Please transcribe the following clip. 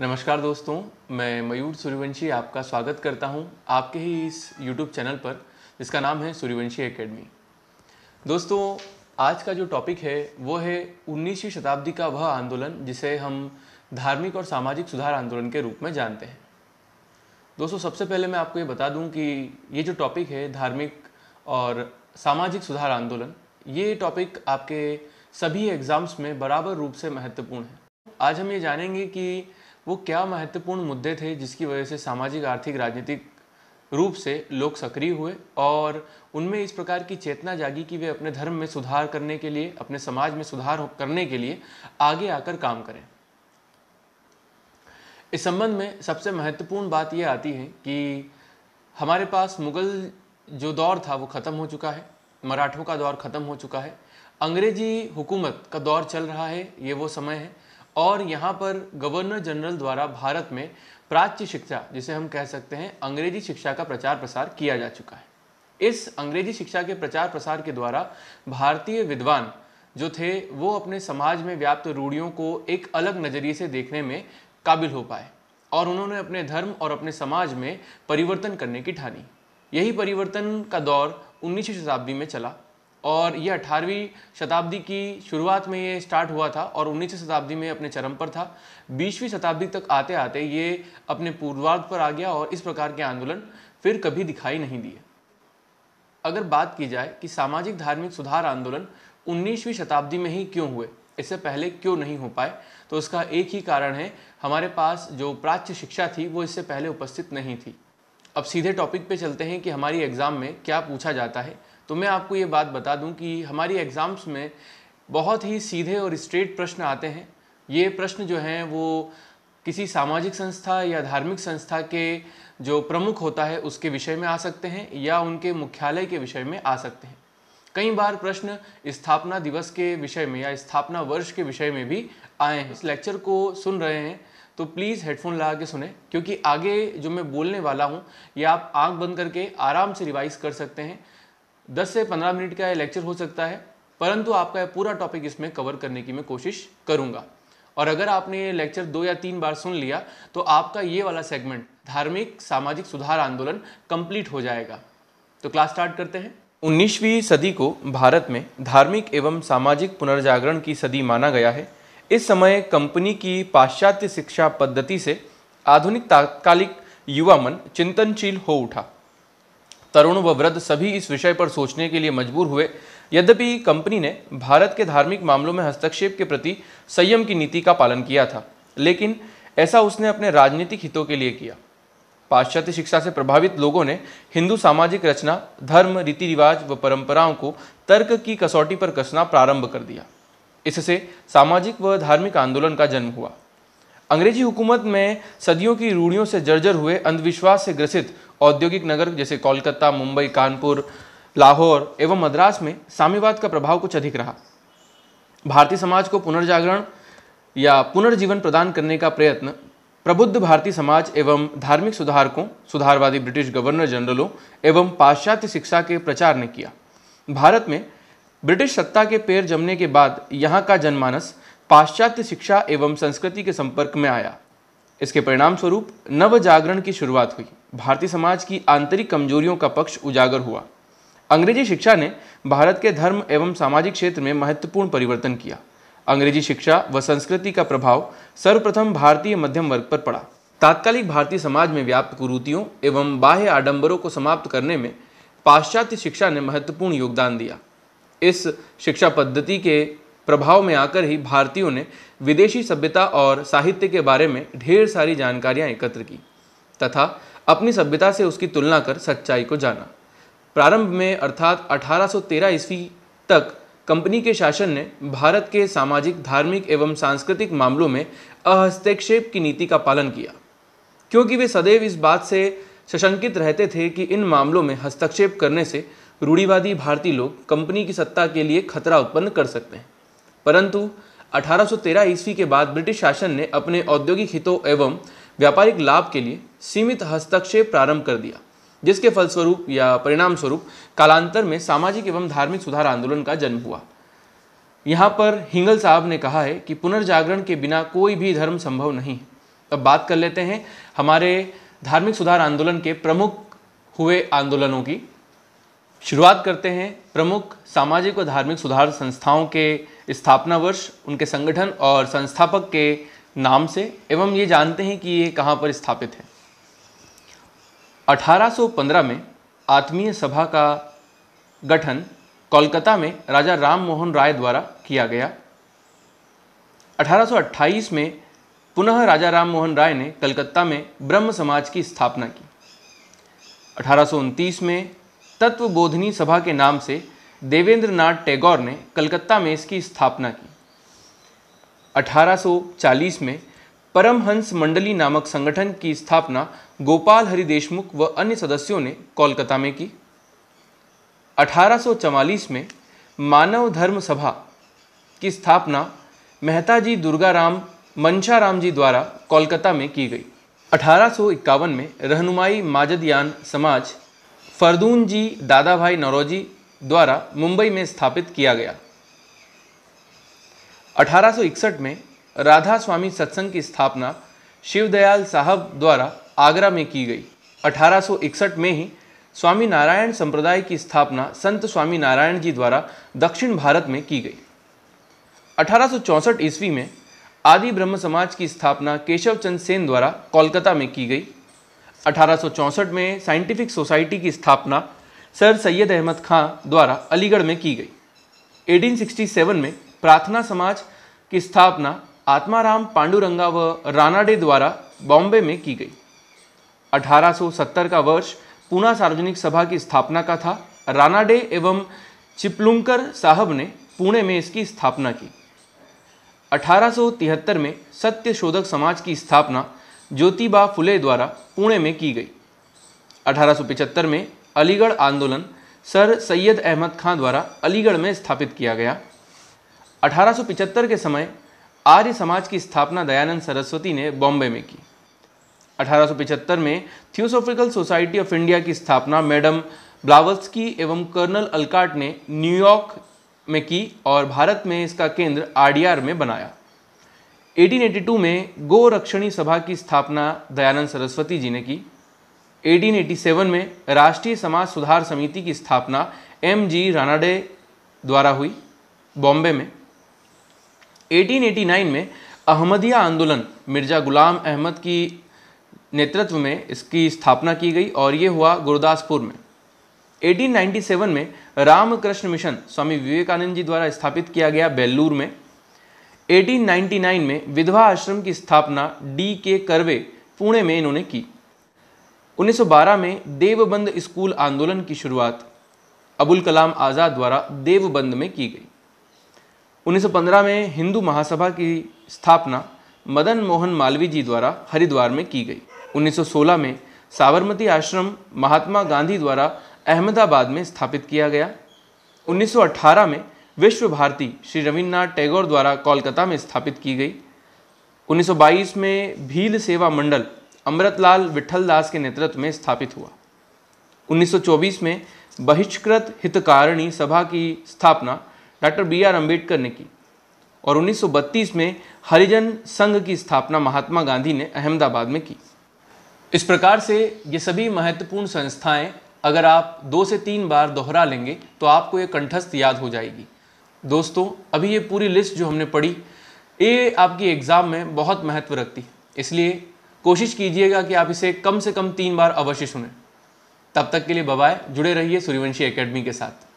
नमस्कार दोस्तों मैं मयूर सूर्यवंशी आपका स्वागत करता हूं आपके ही इस यूट्यूब चैनल पर जिसका नाम है सूर्यवंशी एकेडमी दोस्तों आज का जो टॉपिक है वो है उन्नीसवीं शताब्दी का वह आंदोलन जिसे हम धार्मिक और सामाजिक सुधार आंदोलन के रूप में जानते हैं दोस्तों सबसे पहले मैं आपको ये बता दूं कि ये जो टॉपिक है धार्मिक और सामाजिक सुधार आंदोलन ये टॉपिक आपके सभी एग्ज़ाम्स में बराबर रूप से महत्वपूर्ण है आज हम ये जानेंगे कि वो क्या महत्वपूर्ण मुद्दे थे जिसकी वजह से सामाजिक आर्थिक राजनीतिक रूप से लोग सक्रिय हुए और उनमें इस प्रकार की चेतना जागी कि वे अपने धर्म में सुधार करने के लिए अपने समाज में सुधार करने के लिए आगे आकर काम करें इस संबंध में सबसे महत्वपूर्ण बात यह आती है कि हमारे पास मुगल जो दौर था वो ख़त्म हो चुका है मराठों का दौर ख़त्म हो चुका है अंग्रेजी हुकूमत का दौर चल रहा है ये वो समय है और यहाँ पर गवर्नर जनरल द्वारा भारत में प्राच्य शिक्षा जिसे हम कह सकते हैं अंग्रेजी शिक्षा का प्रचार प्रसार किया जा चुका है इस अंग्रेजी शिक्षा के प्रचार प्रसार के द्वारा भारतीय विद्वान जो थे वो अपने समाज में व्याप्त रूढ़ियों को एक अलग नज़रिए से देखने में काबिल हो पाए और उन्होंने अपने धर्म और अपने समाज में परिवर्तन करने की ठानी यही परिवर्तन का दौर उन्नीसवीं शताब्दी में चला और ये 18वीं शताब्दी की शुरुआत में ये स्टार्ट हुआ था और 19वीं शताब्दी में अपने चरम पर था 20वीं शताब्दी तक आते आते ये अपने पूर्वार्ध पर आ गया और इस प्रकार के आंदोलन फिर कभी दिखाई नहीं दिए अगर बात की जाए कि सामाजिक धार्मिक सुधार आंदोलन 19वीं शताब्दी में ही क्यों हुए इससे पहले क्यों नहीं हो पाए तो उसका एक ही कारण है हमारे पास जो प्राच्य शिक्षा थी वो इससे पहले उपस्थित नहीं थी अब सीधे टॉपिक पे चलते हैं कि हमारी एग्ज़ाम में क्या पूछा जाता है तो मैं आपको ये बात बता दूं कि हमारी एग्ज़ाम्स में बहुत ही सीधे और स्ट्रेट प्रश्न आते हैं ये प्रश्न जो हैं वो किसी सामाजिक संस्था या धार्मिक संस्था के जो प्रमुख होता है उसके विषय में आ सकते हैं या उनके मुख्यालय के विषय में आ सकते हैं कई बार प्रश्न स्थापना दिवस के विषय में या स्थापना वर्ष के विषय में भी आए हैं इस लेक्चर को सुन रहे हैं तो प्लीज़ हेडफोन लगा के सुने क्योंकि आगे जो मैं बोलने वाला हूँ ये आप आँख बंद करके आराम से रिवाइज कर सकते हैं 10 से 15 मिनट का लेक्चर हो सकता है परंतु आपका यह पूरा टॉपिक इसमें कवर करने की मैं कोशिश करूंगा और अगर आपने ये लेक्चर दो या तीन बार सुन लिया तो आपका ये वाला सेगमेंट धार्मिक सामाजिक सुधार आंदोलन कंप्लीट हो जाएगा तो क्लास स्टार्ट करते हैं उन्नीसवीं सदी को भारत में धार्मिक एवं सामाजिक पुनर्जागरण की सदी माना गया है इस समय कंपनी की पाश्चात्य शिक्षा पद्धति से आधुनिक तात्कालिक युवा मन चिंतनशील हो उठा तरुण व वृद्ध सभी इस विषय पर सोचने के लिए मजबूर हुए यद्यपि कंपनी ने भारत के धार्मिक मामलों में हस्तक्षेप के प्रति संयम की नीति का पालन किया था लेकिन ऐसा उसने अपने राजनीतिक हितों के लिए किया पाश्चात्य शिक्षा से प्रभावित लोगों ने हिंदू सामाजिक रचना धर्म रीति रिवाज व परंपराओं को तर्क की कसौटी पर कसना प्रारंभ कर दिया इससे सामाजिक व धार्मिक आंदोलन का जन्म हुआ अंग्रेजी हुकूमत में सदियों की रूढ़ियों से जर्जर हुए अंधविश्वास से ग्रसित औद्योगिक नगर जैसे कोलकाता मुंबई कानपुर लाहौर एवं मद्रास में साम्यवाद का प्रभाव कुछ अधिक रहा भारतीय समाज को पुनर्जागरण या पुनर्जीवन प्रदान करने का प्रयत्न प्रबुद्ध भारतीय समाज एवं धार्मिक सुधारकों सुधारवादी ब्रिटिश गवर्नर जनरलों एवं पाश्चात्य शिक्षा के प्रचार ने किया भारत में ब्रिटिश सत्ता के पैर जमने के बाद यहाँ का जनमानस पाश्चात्य शिक्षा एवं संस्कृति के संपर्क में आया इसके परिणाम स्वरूप नव जागरण की शुरुआत हुई भारतीय समाज की आंतरिक कमजोरियों का पक्ष उजागर हुआ अंग्रेजी शिक्षा ने भारत के धर्म एवं सामाजिक क्षेत्र में महत्वपूर्ण परिवर्तन किया अंग्रेजी शिक्षा व संस्कृति का प्रभाव सर्वप्रथम भारतीय मध्यम वर्ग पर पड़ा तात्कालिक भारतीय समाज में व्याप्त कुरूतियों एवं बाह्य आडंबरों को समाप्त करने में पाश्चात्य शिक्षा ने महत्वपूर्ण योगदान दिया इस शिक्षा पद्धति के प्रभाव में आकर ही भारतीयों ने विदेशी सभ्यता और साहित्य के बारे में ढेर सारी जानकारियाँ एकत्र की तथा अपनी सभ्यता से उसकी तुलना कर सच्चाई को जाना प्रारंभ में अर्थात 1813 ईस्वी तक कंपनी के शासन ने भारत के सामाजिक धार्मिक एवं सांस्कृतिक मामलों में अहस्तक्षेप की नीति का पालन किया क्योंकि वे सदैव इस बात से सशंकित रहते थे कि इन मामलों में हस्तक्षेप करने से रूढ़िवादी भारतीय लोग कंपनी की सत्ता के लिए खतरा उत्पन्न कर सकते हैं परंतु 1813 ईस्वी के बाद ब्रिटिश शासन ने अपने औद्योगिक हितों एवं व्यापारिक लाभ के लिए सीमित हस्तक्षेप प्रारंभ कर दिया जिसके फलस्वरूप या परिणाम स्वरूप कालांतर में सामाजिक एवं धार्मिक सुधार आंदोलन का जन्म हुआ यहाँ पर हिंगल साहब ने कहा है कि पुनर्जागरण के बिना कोई भी धर्म संभव नहीं अब बात कर लेते हैं हमारे धार्मिक सुधार आंदोलन के प्रमुख हुए आंदोलनों की शुरुआत करते हैं प्रमुख सामाजिक और धार्मिक सुधार संस्थाओं के स्थापना वर्ष उनके संगठन और संस्थापक के नाम से एवं ये जानते हैं कि ये कहाँ पर स्थापित है 1815 में आत्मीय सभा का गठन कोलकाता में राजा राम मोहन राय द्वारा किया गया 1828 में पुनः राजा राम मोहन राय ने कलकत्ता में ब्रह्म समाज की स्थापना की अठारह में तत्व बोधनी सभा के नाम से देवेंद्र नाथ टैगोर ने कलकत्ता में इसकी स्थापना की 1840 में परमहंस मंडली नामक संगठन की स्थापना गोपाल हरि देशमुख व अन्य सदस्यों ने कोलकाता में की 1844 में मानव धर्म सभा की स्थापना मेहता जी दुर्गाराम मंशाराम जी द्वारा कोलकाता में की गई 1851 में रहनुमाई माजदयान समाज फरदून जी दादा भाई नरोजी द्वारा मुंबई में स्थापित किया गया 1861 में राधा स्वामी सत्संग की स्थापना शिवदयाल साहब द्वारा आगरा में की गई 1861 में ही स्वामी नारायण संप्रदाय की स्थापना संत स्वामी नारायण जी द्वारा दक्षिण भारत में की गई 1864 ईस्वी में आदि ब्रह्म समाज की स्थापना केशव चंद सेन द्वारा कोलकाता में की गई 1864 में साइंटिफिक सोसाइटी की स्थापना सर सैयद अहमद खां द्वारा अलीगढ़ में की गई 1867 में प्रार्थना समाज की स्थापना आत्माराम पांडुरंगा व रानाडे द्वारा बॉम्बे में की गई 1870 का वर्ष पूना सार्वजनिक सभा की स्थापना का था रानाडे एवं चिपलुंकर साहब ने पुणे में इसकी स्थापना की 1873 में सत्य शोधक समाज की स्थापना ज्योतिबा फुले द्वारा पुणे में की गई 1875 में अलीगढ़ आंदोलन सर सैयद अहमद खां द्वारा अलीगढ़ में स्थापित किया गया 1875 के समय आर्य समाज की स्थापना दयानंद सरस्वती ने बॉम्बे में की 1875 में थियोसोफिकल सोसाइटी ऑफ इंडिया की स्थापना मैडम ब्लावस्की एवं कर्नल अलकाट ने न्यूयॉर्क में की और भारत में इसका केंद्र आरडीआर में बनाया 1882 में गोरक्षणी सभा की स्थापना दयानंद सरस्वती जी ने की 1887 में राष्ट्रीय समाज सुधार समिति की स्थापना एम जी रानाडे द्वारा हुई बॉम्बे में 1889 में अहमदिया आंदोलन मिर्ज़ा गुलाम अहमद की नेतृत्व में इसकी स्थापना की गई और ये हुआ गुरदासपुर में 1897 में रामकृष्ण मिशन स्वामी विवेकानंद जी द्वारा स्थापित किया गया बेल्लूर में 1899 में विधवा आश्रम की स्थापना डी के करवे पुणे में इन्होंने की 1912 में देवबंद स्कूल आंदोलन की शुरुआत अबुल कलाम आज़ाद द्वारा देवबंद में की गई 1915 में हिंदू महासभा की स्थापना मदन मोहन मालवी जी द्वारा हरिद्वार में की गई 1916 में साबरमती आश्रम महात्मा गांधी द्वारा अहमदाबाद में स्थापित किया गया 1918 में विश्व भारती श्री रविन्द्रनाथ टैगोर द्वारा कोलकाता में स्थापित की गई 1922 में भील सेवा मंडल अमृतलाल विठल दास के नेतृत्व में स्थापित हुआ 1924 में बहिष्कृत हितकारिणी सभा की स्थापना डॉक्टर बी आर अम्बेडकर ने की और 1932 में हरिजन संघ की स्थापना महात्मा गांधी ने अहमदाबाद में की इस प्रकार से ये सभी महत्वपूर्ण संस्थाएं अगर आप दो से तीन बार दोहरा लेंगे तो आपको ये कंठस्थ याद हो जाएगी दोस्तों अभी ये पूरी लिस्ट जो हमने पढ़ी ये आपकी एग्ज़ाम में बहुत महत्व रखती है इसलिए कोशिश कीजिएगा कि आप इसे कम से कम तीन बार अवश्य सुने तब तक के लिए बबाए जुड़े रहिए सूर्यवंशी एकेडमी के साथ